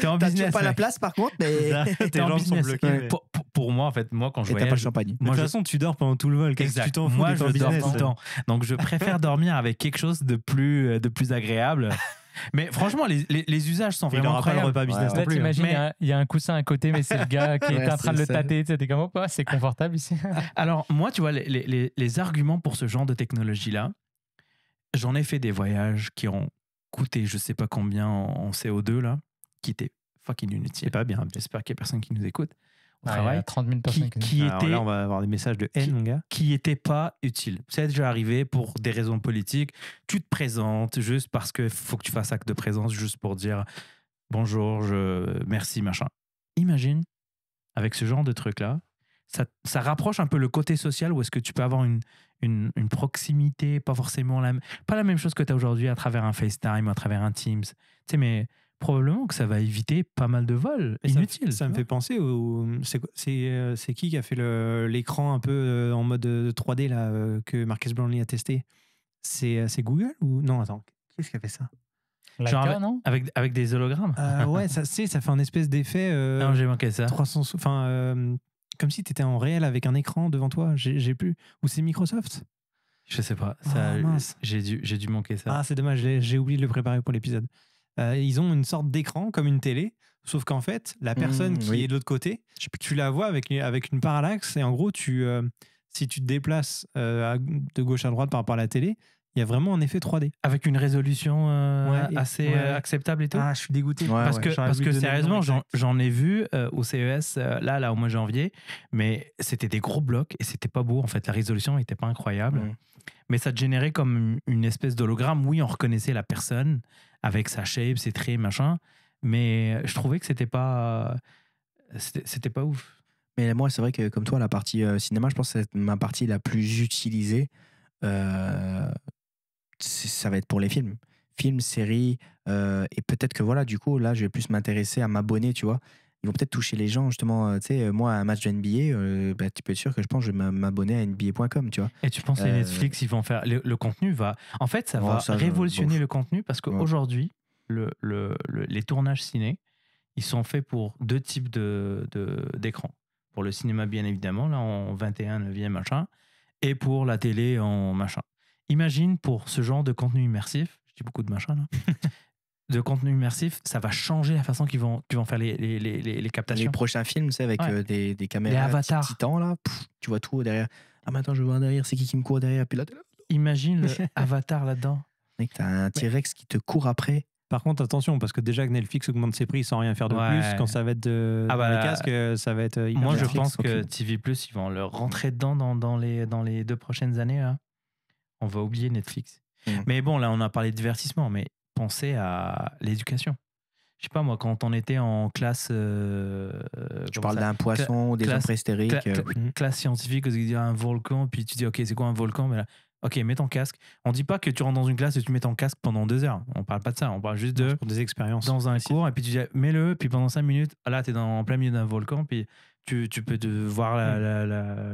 T'es en pas la place par contre, t'es en business. Bloqués, pour, moi, en fait, moi quand je voyage, pas le champagne. Moi, de toute façon, tu dors pendant tout le vol. Qu'est-ce que tu t'en fous Moi, je dors tout le euh temps. Donc, je préfère dormir avec quelque chose de plus, euh, de plus agréable. Mais franchement, les, usages sont vraiment incroyables. Pas le repas business hein. t'imagines, il y, a un coussin à côté, mais c'est le gars qui est en train de le tâter. T'es comme, oh, c'est confortable ici. Alors, moi, tu vois, les arguments pour ce genre de technologie-là, j'en ai fait des voyages qui ont coûté je sais pas combien en, CO2 là, qui était fucking inutile. C'est pas bien. J'espère qu'il y a personne qui nous écoute. On travaille 30 000 personnes qui, qui était, on va avoir des messages de haine, mon gars. Qui était pas utile. C'est déjà arrivé pour des raisons politiques. Tu te présentes juste parce que faut que tu fasses acte de présence, juste pour dire bonjour, je, merci, machin. Imagine, avec ce genre de truc-là, ça, ça rapproche un peu le côté social où est-ce que tu peux avoir une, une, proximité, pas forcément la, pas la même chose que tu as aujourd'hui à travers un FaceTime, à travers un Teams. Tu sais, mais probablement que ça va éviter pas mal de vols inutiles. Ça, me fait penser, au, euh, c'est, qui qui a fait l'écran un peu euh, en mode 3D euh, là, que Marques Brownlee a testé c'est, Google ou Non, attends, qui est ce qui a fait ça Genre, avec, avec des hologrammes Ouais, ça, ça fait un espèce d'effet. non, j'ai manqué ça. 300, comme si tu étais en réel avec un écran devant toi. J'ai plus. Ou c'est Microsoft Je sais pas. Ah, j'ai dû, manquer ça. Ah, c'est dommage, j'ai oublié de le préparer pour l'épisode. Euh, ils ont une sorte d'écran comme une télé, sauf qu'en fait, la mmh, personne qui est de l'autre côté, tu la vois avec, une parallaxe et en gros, euh, si tu te déplaces euh, de gauche à droite par rapport à la télé, il y a vraiment un effet 3D. Avec une résolution euh, assez euh, acceptable et tout. Ah, je suis dégoûté. parce que, parce que sérieusement, j'en ai vu euh, au CES, là, là, au mois de janvier, mais c'était des gros blocs et c'était pas beau. En fait, la résolution n'était pas incroyable. Mais ça te générait comme une espèce d'hologramme. Oui, on reconnaissait la personne avec sa shape, ses traits, machin. Mais je trouvais que c'était pas. C'était pas ouf. Mais moi, c'est vrai que comme toi, la partie cinéma, je pense que c'est ma partie la plus utilisée ça va être pour les films. Films, séries, euh, et peut-être que voilà, du coup, là, je vais plus m'intéresser à m'abonner, tu vois. Ils vont peut-être toucher les gens, justement. Euh, tu sais, euh, moi, un match de NBA, tu peux être sûr que je pense que je vais m'abonner à NBA.com, tu vois. Et tu penses que Netflix, ils vont faire. Le, contenu va. En fait, ça oh, va révolutionner le contenu parce qu'aujourd'hui, le, le, les tournages ciné, ils sont faits pour deux types De, d'écran pour le cinéma, bien évidemment, là, en 21, 9e, machin, et pour la télé, en machin. Imagine pour ce genre de contenu immersif, je dis beaucoup de machin là, de contenu immersif, ça va changer la façon qu'ils vont, vont faire les, les, les, les, captations. Les prochains films, c'est avec euh, des, des, caméras les titans là, tu vois tout derrière. Ah maintenant je vois derrière, c'est qui qui me court derrière Puis là, Imagine Avatar là-dedans. t'as un T-Rex qui te court après. Par contre, attention, parce que déjà que Netflix augmente ses prix sans rien faire de plus, quand ça va être de, ah bah casque, euh, ça va être euh, Moi, je pense que TV+, ils vont le rentrer dedans dans, dans, les, dans les deux prochaines années on va oublier Netflix. Mmh. Mais bon, là, on a parlé de divertissement, mais pensez à l'éducation. Je sais pas, moi, quand on était en classe. je euh, parle d'un poisson, ou des classe, préhistoriques euh, Classe scientifique, il y a un volcan, puis tu dis, OK, c'est quoi un volcan mais Ok, mets ton casque. On dit pas que tu rentres dans une classe et tu mets ton casque pendant deux heures. On parle pas de ça. On parle juste de. des expériences. Dans un cours, et puis tu dis, mets-le, puis pendant cinq minutes, là, tu es dans, en plein milieu d'un volcan, puis tu, peux te voir mm.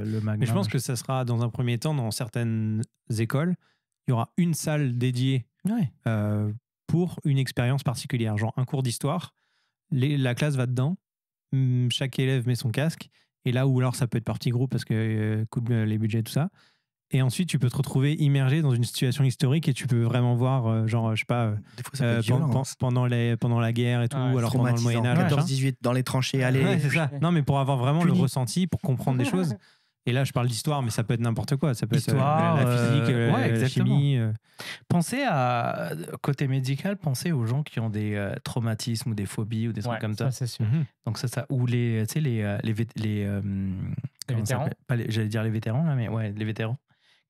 le magma. Mais je pense que ça sera dans un premier temps dans certaines écoles, il y aura une salle dédiée euh, pour une expérience particulière, genre un cours d'histoire. La classe va dedans, mm, chaque élève met son casque, et là où alors ça peut être parti groupe parce que euh, coûte euh, les budgets, tout ça. Et ensuite, tu peux te retrouver immergé dans une situation historique et tu peux vraiment voir, euh, genre, je sais pas, euh, euh, hein. pendant, les, pendant la guerre et tout, ah, alors pendant le Moyen-Âge. 18 dans les tranchées, allez. ça. Non, mais pour avoir vraiment le ressenti, pour comprendre des choses. Et là, je parle d'histoire, mais ça peut être n'importe quoi. Ça peut être la, physique, la chimie. Pensez à, côté médical, pensez aux gens qui ont des traumatismes ou des phobies ou des trucs comme ça. Mhm. Donc, ça, ça, ou les, tu sais, les, les, les, les J'allais dire les vétérans, là, mais ouais, les vétérans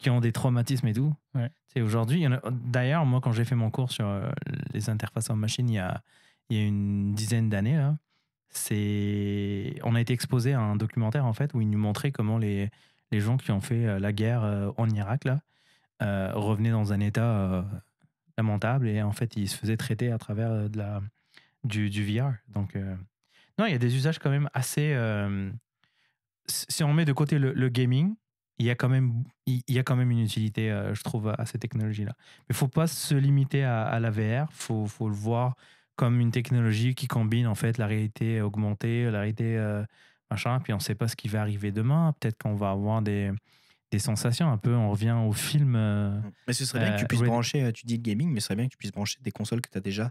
qui ont des traumatismes et tout. Ouais. Aujourd'hui, d'ailleurs, moi, quand j'ai fait mon cours sur euh, les interfaces en machine il y a, il y a une dizaine d'années, c'est on a été exposé à un documentaire en fait où ils nous montraient comment les, les gens qui ont fait euh, la guerre euh, en Irak là, revenaient dans un état lamentable et en fait ils se faisaient traiter à travers de la, du, du VR. Donc, non, il y a des usages quand même assez. si on met de côté le gaming, il y a quand même, il y a quand même une utilité, euh, je trouve, à, ces technologies-là. Mais faut pas se limiter à, à la VR. Faut, faut le voir comme une technologie qui combine en fait la réalité augmentée, la réalité euh, machin. Puis on ne sait pas ce qui va arriver demain. Peut-être qu'on va avoir des, des sensations un peu. On revient au film. Euh, mais ce serait bien que tu puisses brancher. Tu dis le gaming, mais ce serait bien que tu puisses brancher des consoles que tu as déjà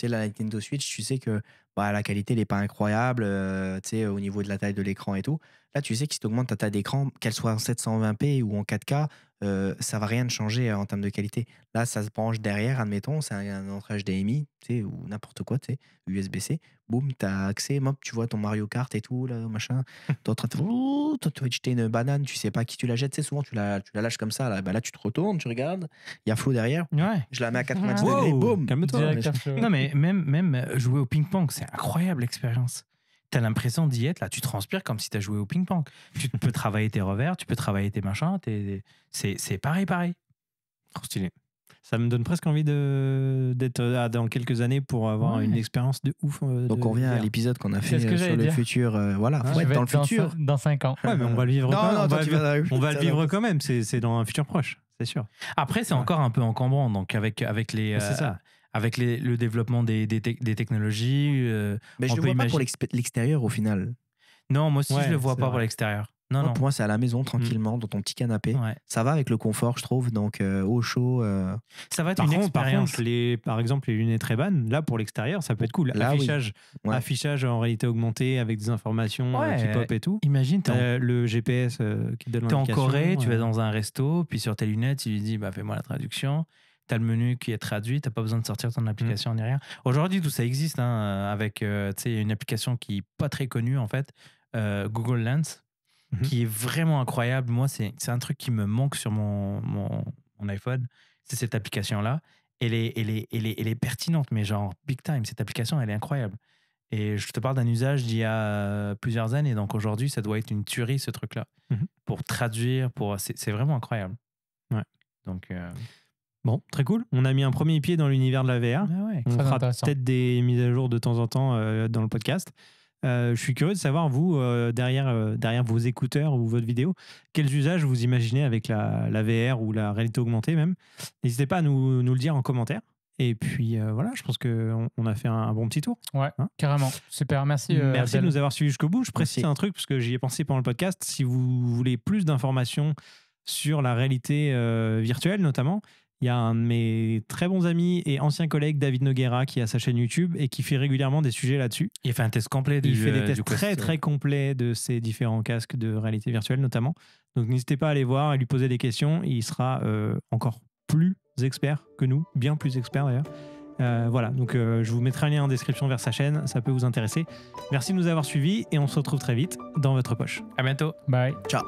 tu la Nintendo Switch, tu sais que bah, la qualité n'est pas incroyable, euh, au niveau de la taille de l'écran et tout. Là, tu sais que si tu augmentes ta taille d'écran, qu'elle soit en 720p ou en 4K, euh, ça va rien changer euh, en termes de qualité. Là, ça se branche derrière, admettons, c'est un, un entrage HDMI, ou n'importe quoi, tu USB-C. Boum, t'as accès, tu vois ton Mario Kart et tout, là, machin. T'es en train de. Tu jeter une banane, tu sais pas qui tu la jettes, souvent tu la, lâches comme ça, là, bah, là tu te retournes, tu regardes, il y a flou derrière, ouais. je la mets à 90 boum. Non, mais même, même euh, jouer au ping-pong, c'est incroyable l'expérience tu as l'impression d'y être, là, tu transpires comme si tu as joué au ping-pong. Tu peux travailler tes revers, tu peux travailler tes machins, c'est pareil, pareil. Trop stylé. Ça me donne presque envie d'être là euh, dans quelques années pour avoir une expérience de ouf. Euh, donc on revient à l'épisode qu'on a fait euh, sur le futur. voilà, dans le futur. dans 5 ans. Ouais, mais on va le vivre quand même. on, va, le vivre quand même, c'est dans un futur proche, c'est sûr. Après, c'est encore un peu encombrant. Donc avec, avec les. c'est ça avec le développement des, des, technologies. Euh, mais je ne le vois pas pour l'extérieur au final. Non, moi aussi, je ne le vois pas pour l'extérieur. Non, non, Pour moi, c'est à la maison, mm. tranquillement, dans ton petit canapé. Ça va avec le confort, je trouve. Donc, euh, au chaud. Euh. Ça va être par une expérience. Par, les, par exemple, les lunettes très là, pour l'extérieur, ça peut être cool. affichage, affichage en réalité augmentée avec des informations qui pop et tout. Imagine, as le GPS qui te donne es en Corée, tu vas dans un resto, puis sur tes lunettes, il lui dit bah, fais-moi la traduction tu le menu qui est traduit, tu n'as pas besoin de sortir ton hmm. application derrière. ni rien. Aujourd'hui, tout ça existe hein, euh, avec euh, une application qui n'est pas très connue en fait, euh, Google Lens, mhm. qui est vraiment incroyable. Moi, c'est un truc qui me manque sur mon, mon, iPhone, c'est cette application-là. Elle est, elle, est, elle, est, elle est pertinente, mais genre big time, cette application, elle est incroyable. Et je te parle d'un usage d'il y a plusieurs années. Donc aujourd'hui, ça doit être une tuerie, ce truc-là. Mhm. Pour traduire, pour... c'est vraiment incroyable. Ouais. Donc. Bon, très cool. On a mis un premier pied dans l'univers de la VR. Ah on fera peut-être des mises à jour de temps en temps euh, dans le podcast. Euh, je suis curieux de savoir, vous, euh, derrière, derrière vos écouteurs ou votre vidéo, quels usages vous imaginez avec la, la VR ou la réalité augmentée même. N'hésitez pas à nous, nous, le dire en commentaire. Et puis voilà, je pense qu'on on a fait un, bon petit tour. Ouais, hein carrément. Super, merci. merci de nous avoir suivis jusqu'au bout. Je précise un truc, parce que j'y ai pensé pendant le podcast. Si vous voulez plus d'informations sur la réalité virtuelle notamment il y a un de mes très bons amis et ancien collègue, David Noguera, qui a sa chaîne YouTube et qui fait régulièrement des sujets là-dessus. Il fait un test complet. Du, il fait des euh, tests très, très euh. complets de ces différents casques de réalité virtuelle, notamment. Donc, n'hésitez pas à aller voir et lui poser des questions. Il sera euh, encore plus expert que nous, bien plus expert d'ailleurs. voilà, donc je vous mettrai un lien en description vers sa chaîne, ça peut vous intéresser. Merci de nous avoir suivis et on se retrouve très vite dans votre poche. À bientôt. Bye. Ciao.